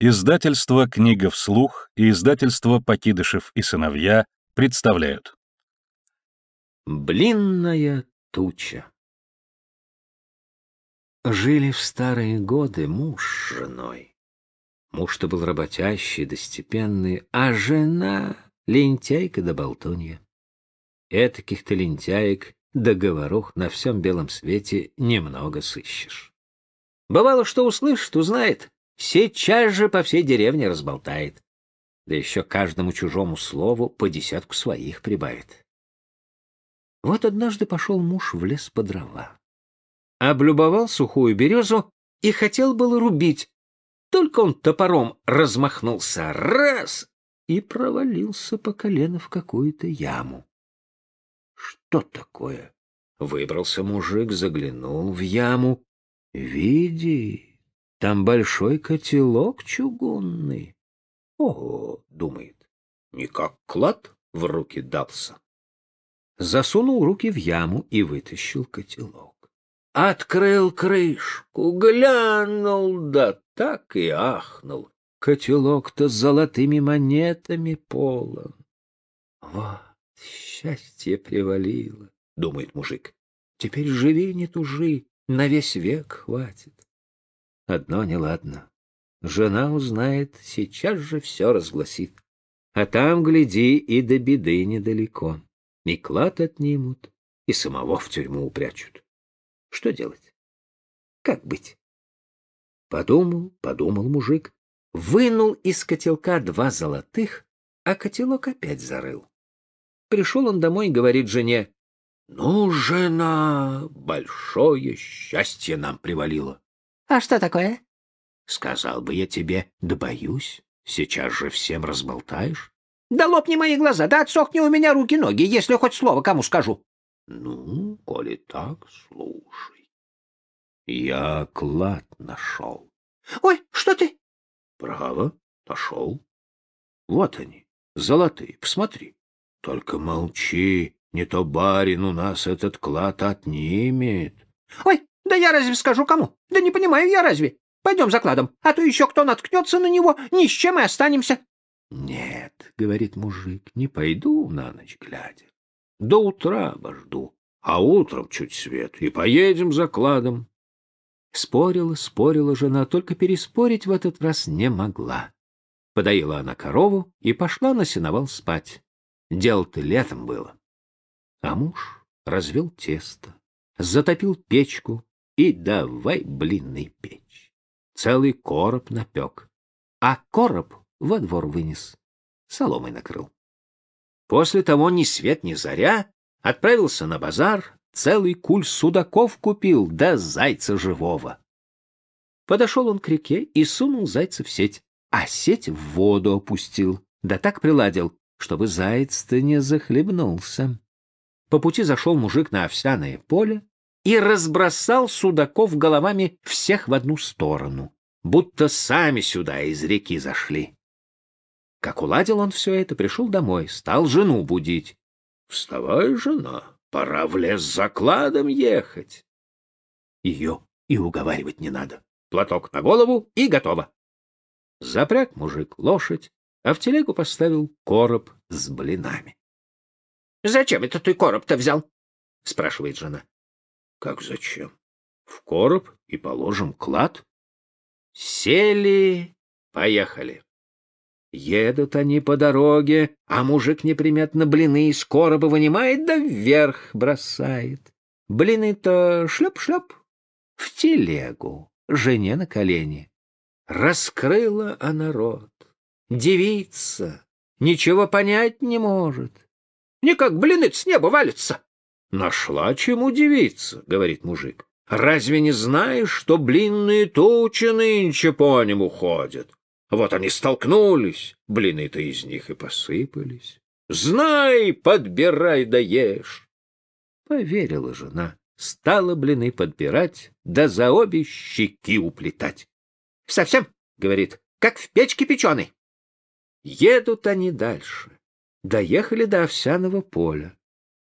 Издательство «Книга вслух» и издательство «Покидышев и сыновья» представляют. Блинная туча Жили в старые годы муж с женой. Муж-то был работящий, достепенный, а жена — лентяйка да болтунья. Этаких-то лентяек договорух на всем белом свете немного сыщешь. Бывало, что услышит, узнает, Сейчас же по всей деревне разболтает. Да еще каждому чужому слову по десятку своих прибавит. Вот однажды пошел муж в лес по дрова. Облюбовал сухую березу и хотел было рубить. Только он топором размахнулся раз и провалился по колено в какую-то яму. Что такое? Выбрался мужик, заглянул в яму. Види, там большой котелок чугунный. Ого, думает, не как клад в руки дался. Засунул руки в яму и вытащил котелок. Открыл крышку, глянул, да так и ахнул. Котелок-то с золотыми монетами полон. Вот счастье привалило, — думает мужик. Теперь живи, не тужи, на весь век хватит. Одно неладно. Жена узнает, сейчас же все разгласит. А там, гляди, и до беды недалеко. И клад отнимут, и самого в тюрьму упрячут. Что делать? Как быть? Подумал, подумал мужик, вынул из котелка два золотых, а котелок опять зарыл. Пришел он домой и говорит жене, «Ну, жена, большое счастье нам привалило. А что такое? Сказал бы я тебе, да боюсь. Сейчас же всем разболтаешь. Да лопни мои глаза, да отсохни у меня руки-ноги, если хоть слово кому скажу. Ну, коли так, слушай. Я клад нашел. Ой, что ты? Право, нашел. Вот они, золотые, посмотри. Только молчи, не то барин у нас этот клад отнимет. Ой, да я разве скажу кому? Да не понимаю я разве. Пойдем закладом, а то еще кто наткнется на него, ни с чем и останемся. Нет, говорит мужик, не пойду на ночь глядя. До утра обожду, а утром чуть свет, и поедем закладом. Спорила, спорила жена, только переспорить в этот раз не могла. Подоила она корову и пошла на сеновал спать. Дело-то летом было. А муж развел тесто, затопил печку, и давай блинный печь. Целый короб напек, а короб во двор вынес, соломой накрыл. После того ни свет ни заря отправился на базар, целый куль судаков купил, да зайца живого. Подошел он к реке и сунул зайца в сеть, а сеть в воду опустил, да так приладил, чтобы заяц-то не захлебнулся. По пути зашел мужик на овсяное поле, и разбросал судаков головами всех в одну сторону, будто сами сюда из реки зашли. Как уладил он все это, пришел домой, стал жену будить. — Вставай, жена, пора в лес закладом ехать. Ее и уговаривать не надо. Платок на голову и готово. Запряг мужик лошадь, а в телегу поставил короб с блинами. — Зачем это ты короб-то взял? — спрашивает жена. Как зачем? В короб и положим клад. Сели, поехали. Едут они по дороге, а мужик неприметно блины из короба вынимает да вверх бросает. Блины-то шлеп-шлеп в телегу, жене на колени. Раскрыла она рот. Девица ничего понять не может. Никак блины с неба валятся. Нашла чем удивиться, говорит мужик. Разве не знаешь, что блинные тучи нынче по ним уходят? Вот они столкнулись, блины-то из них и посыпались. Знай, подбирай да Поверила жена, стала блины подбирать, да за обе щеки уплетать. Совсем, говорит, как в печке печеный. Едут они дальше. Доехали до овсяного поля.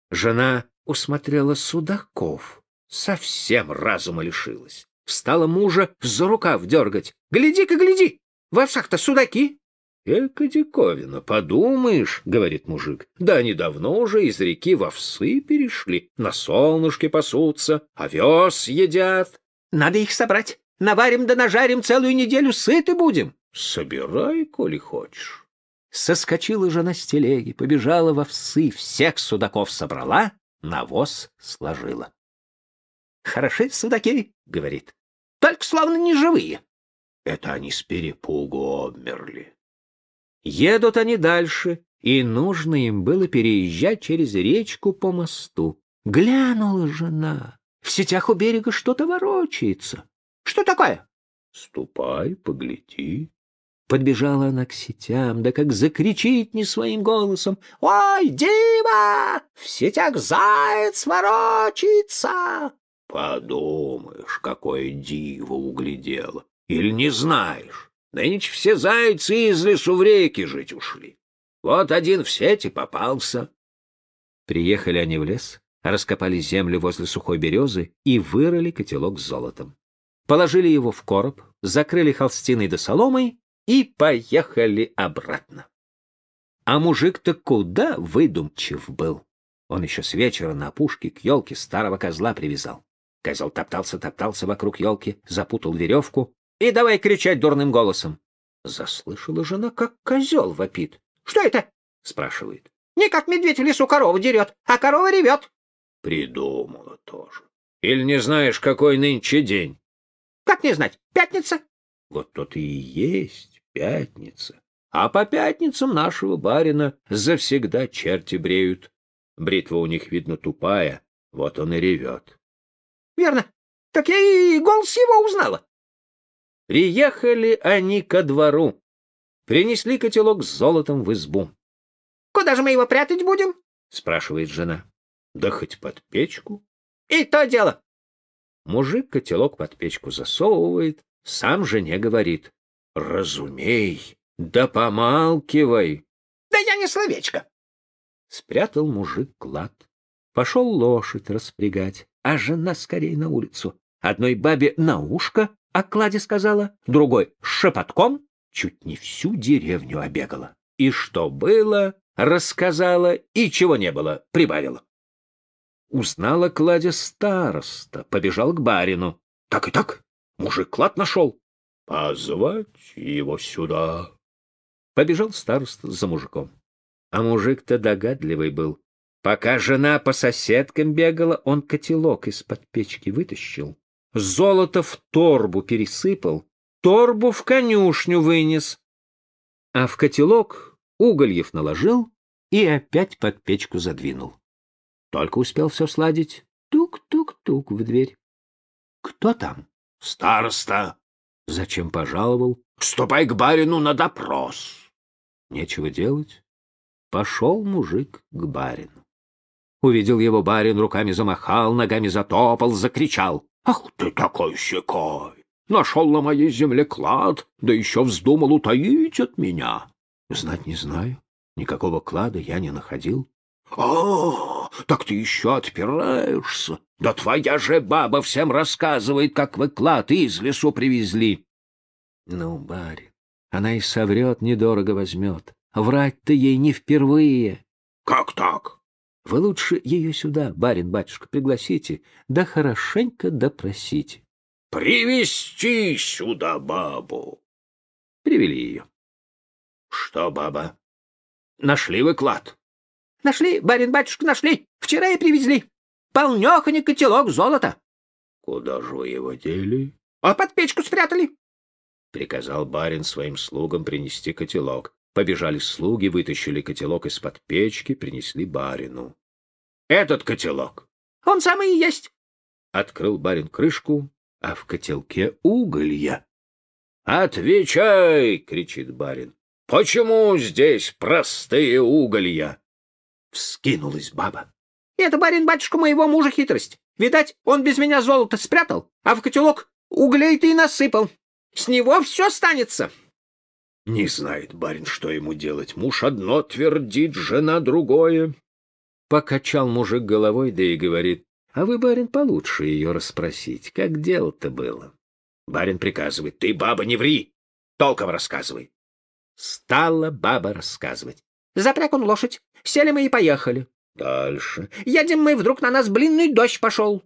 Жена усмотрела Судаков. Совсем разума лишилась. Встала мужа за рукав дергать. «Гляди-ка, гляди! В овсах-то судаки!» «Эка диковина, подумаешь, — говорит мужик, — да недавно уже из реки в овсы перешли, на солнышке пасутся, овес едят». «Надо их собрать. Наварим да нажарим целую неделю, сыты будем». «Собирай, коли хочешь». Соскочила жена с телеги, побежала в овсы, всех судаков собрала, навоз сложила. «Хороши судаки», — говорит, — «только словно не живые». Это они с перепугу обмерли. Едут они дальше, и нужно им было переезжать через речку по мосту. Глянула жена. В сетях у берега что-то ворочается. Что такое? Ступай, погляди. Подбежала она к сетям, да как закричит не своим голосом. «Ой, Дима, в сетях заяц ворочится!» Подумаешь, какое диво углядело, Или не знаешь, да нынче все зайцы из лесу в реки жить ушли. Вот один в сети попался. Приехали они в лес, раскопали землю возле сухой березы и вырыли котелок с золотом. Положили его в короб, закрыли холстиной до да соломой и поехали обратно. А мужик-то куда выдумчив был. Он еще с вечера на пушке к елке старого козла привязал. Козел топтался-топтался вокруг елки, запутал веревку и давай кричать дурным голосом. Заслышала жена, как козел вопит. — Что это? — спрашивает. — Не как медведь в лесу корову дерет, а корова ревет. — Придумала тоже. Или не знаешь, какой нынче день? — Как не знать? Пятница? — Вот тот и есть. Пятница. А по пятницам нашего барина завсегда черти бреют. Бритва у них, видно, тупая, вот он и ревет. — Верно. Так я и голос его узнала. Приехали они ко двору. Принесли котелок с золотом в избу. — Куда же мы его прятать будем? — спрашивает жена. — Да хоть под печку. — И то дело. Мужик котелок под печку засовывает, сам жене говорит разумей, да помалкивай. Да я не словечко. Спрятал мужик клад. Пошел лошадь распрягать, а жена скорее на улицу. Одной бабе на ушко о кладе сказала, другой шепотком чуть не всю деревню обегала. И что было, рассказала, и чего не было, прибавила. Узнала кладе староста, побежал к барину. Так и так, мужик клад нашел а звать его сюда. Побежал староста за мужиком. А мужик-то догадливый был. Пока жена по соседкам бегала, он котелок из-под печки вытащил, золото в торбу пересыпал, торбу в конюшню вынес, а в котелок угольев наложил и опять под печку задвинул. Только успел все сладить. Тук-тук-тук в дверь. — Кто там? — Староста. Зачем пожаловал? Ступай к барину на допрос. Нечего делать. Пошел мужик к барину. Увидел его барин, руками замахал, ногами затопал, закричал. «Ах ты такой щекой! Нашел на моей земле клад, да еще вздумал утаить от меня!» «Знать не знаю. Никакого клада я не находил Ах!" так ты еще отпираешься. Да твоя же баба всем рассказывает, как вы клад из лесу привезли. Ну, барин, она и соврет, недорого возьмет. Врать-то ей не впервые. Как так? Вы лучше ее сюда, барин, батюшка, пригласите, да хорошенько допросите. Привести сюда бабу. Привели ее. Что, баба? Нашли вы клад? Нашли, барин-батюшка, нашли. Вчера и привезли. Полнёхонек котелок золота. — Куда же вы его дели? — А под печку спрятали. Приказал барин своим слугам принести котелок. Побежали слуги, вытащили котелок из-под печки, принесли барину. — Этот котелок! — Он самый и есть. Открыл барин крышку, а в котелке уголья. — Отвечай! — кричит барин. — Почему здесь простые уголья? Вскинулась баба. Это, барин-батюшка, моего мужа хитрость. Видать, он без меня золото спрятал, а в котелок углей-то и насыпал. С него все станется. Не знает барин, что ему делать. Муж одно твердит, жена другое. Покачал мужик головой, да и говорит. А вы, барин, получше ее расспросить, как дело-то было. Барин приказывает. Ты, баба, не ври, толком рассказывай. Стала баба рассказывать. Запряг он лошадь. Сели мы и поехали. Дальше. Едем мы, вдруг на нас блинный дождь пошел.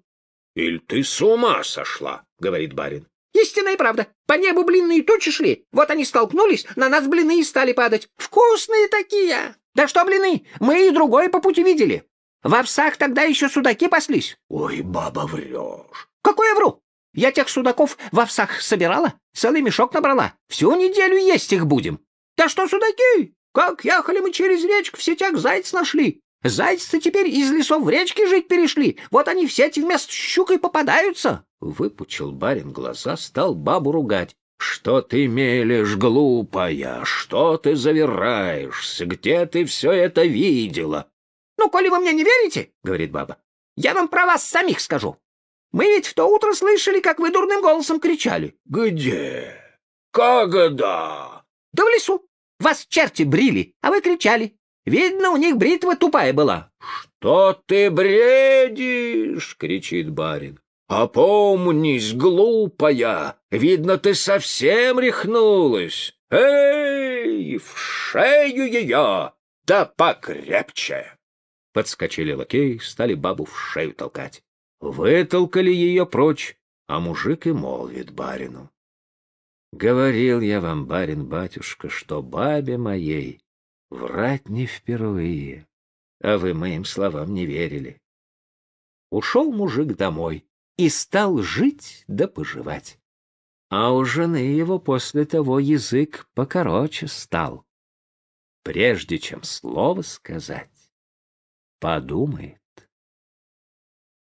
Иль ты с ума сошла, говорит барин. Истинная правда. По небу блинные тучи шли. Вот они столкнулись, на нас блины и стали падать. Вкусные такие. Да что блины, мы и другое по пути видели. В овсах тогда еще судаки паслись. Ой, баба, врешь. Какой я вру? Я тех судаков в овсах собирала, целый мешок набрала. Всю неделю есть их будем. Да что судаки? Как ехали мы через речку, в сетях заяц нашли. Зайцы теперь из лесов в речки жить перешли. Вот они в сети вместо щукой попадаются. Выпучил барин глаза, стал бабу ругать. «Что ты мелешь, глупая? Что ты завираешься? Где ты все это видела?» «Ну, коли вы мне не верите, — говорит баба, — я вам про вас самих скажу. Мы ведь в то утро слышали, как вы дурным голосом кричали. «Где? Когда?» «Да в лесу. Вас черти брили, а вы кричали. Видно, у них бритва тупая была. «Что ты бредишь?» — кричит барин. «Опомнись, глупая! Видно, ты совсем рехнулась! Эй, в шею ее! Да покрепче!» Подскочили лакеи, стали бабу в шею толкать. Вытолкали ее прочь, а мужик и молвит барину. Говорил я вам, барин-батюшка, что бабе моей врать не впервые, а вы моим словам не верили. Ушел мужик домой и стал жить да поживать. А у жены его после того язык покороче стал. Прежде чем слово сказать, подумает.